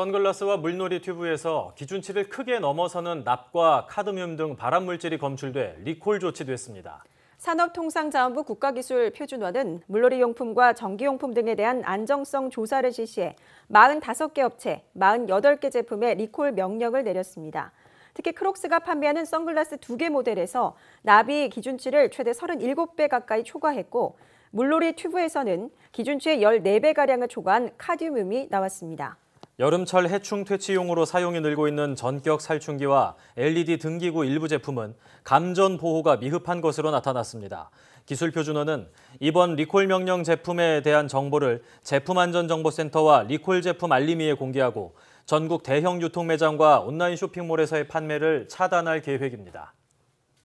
선글라스와 물놀이 튜브에서 기준치를 크게 넘어서는 납과 카드뮴 등 발암물질이 검출돼 리콜 조치됐습니다. 산업통상자원부 국가기술표준원은 물놀이용품과 전기용품 등에 대한 안정성 조사를 실시해 45개 업체, 48개 제품에 리콜 명령을 내렸습니다. 특히 크록스가 판매하는 선글라스 두 개 모델에서 나비 기준치를 최대 37배 가까이 초과했고 물놀이 튜브에서는 기준치의 14배가량을 초과한 카디뮴이 나왔습니다. 여름철 해충 퇴치용으로 사용이 늘고 있는 전격 살충기와 LED 등기구 일부 제품은 감전 보호가 미흡한 것으로 나타났습니다. 기술표준원은 이번 리콜 명령 제품에 대한 정보를 제품안전정보센터와 리콜 제품 알림위에 공개하고 전국 대형 유통 매장과 온라인 쇼핑몰에서의 판매를 차단할 계획입니다.